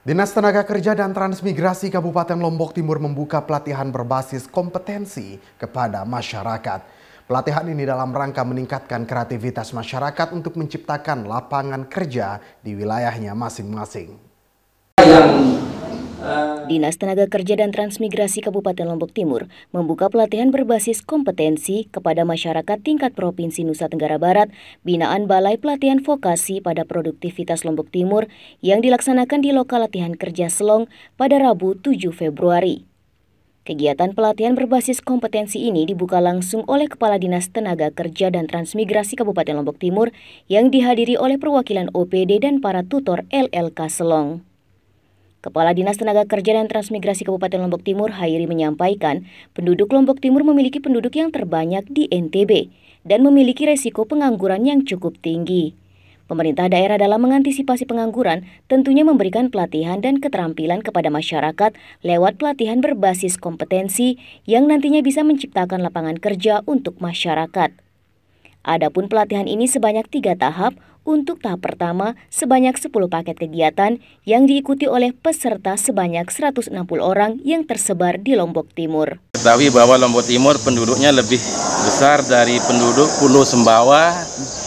Dinas Tenaga Kerja dan Transmigrasi Kabupaten Lombok Timur membuka pelatihan berbasis kompetensi kepada masyarakat. Pelatihan ini dalam rangka meningkatkan kreativitas masyarakat untuk menciptakan lapangan kerja di wilayahnya masing-masing. Yang Dinas Tenaga Kerja dan Transmigrasi Kabupaten Lombok Timur membuka pelatihan berbasis kompetensi kepada masyarakat tingkat Provinsi Nusa Tenggara Barat binaan Balai Pelatihan Vokasi pada Produktivitas Lombok Timur yang dilaksanakan di Lokal Latihan Kerja Selong pada Rabu 7 Februari. Kegiatan pelatihan berbasis kompetensi ini dibuka langsung oleh Kepala Dinas Tenaga Kerja dan Transmigrasi Kabupaten Lombok Timur yang dihadiri oleh perwakilan OPD dan para tutor LLK Selong. Kepala Dinas Tenaga Kerja dan Transmigrasi Kabupaten Lombok Timur, Hairi, menyampaikan penduduk Lombok Timur memiliki penduduk yang terbanyak di NTB dan memiliki resiko pengangguran yang cukup tinggi. Pemerintah daerah dalam mengantisipasi pengangguran tentunya memberikan pelatihan dan keterampilan kepada masyarakat lewat pelatihan berbasis kompetensi yang nantinya bisa menciptakan lapangan kerja untuk masyarakat. Adapun pelatihan ini sebanyak tiga tahap. Untuk tahap pertama, sebanyak 10 paket kegiatan yang diikuti oleh peserta sebanyak 160 orang yang tersebar di Lombok Timur. Ketahui bahwa Lombok Timur penduduknya lebih besar dari penduduk Pulau Sembawa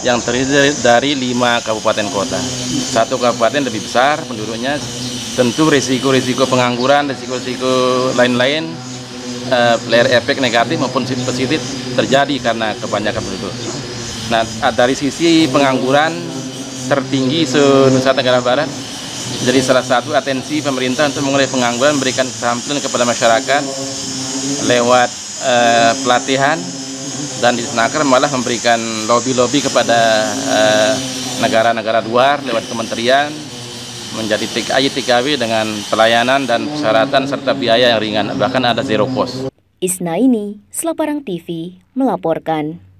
yang terdiri dari lima kabupaten kota. Satu kabupaten lebih besar penduduknya, tentu risiko-risiko pengangguran, risiko-risiko lain-lain Eh, player efek negatif maupun positif terjadi karena kebanyakan penduduk. Nah, ah, dari sisi pengangguran tertinggi se-Nusa Tenggara Barat, jadi salah satu atensi pemerintah untuk mengurai pengangguran memberikan kesempatan kepada masyarakat lewat uh, pelatihan dan di Senaker malah memberikan lobby-lobby kepada eh, negara-negara uh, negara -negara luar lewat kementerian menjadi TKI TKW dengan pelayanan dan persyaratan serta biaya yang ringan, bahkan ada zero cost. Isna ini, Selaparang TV, melaporkan.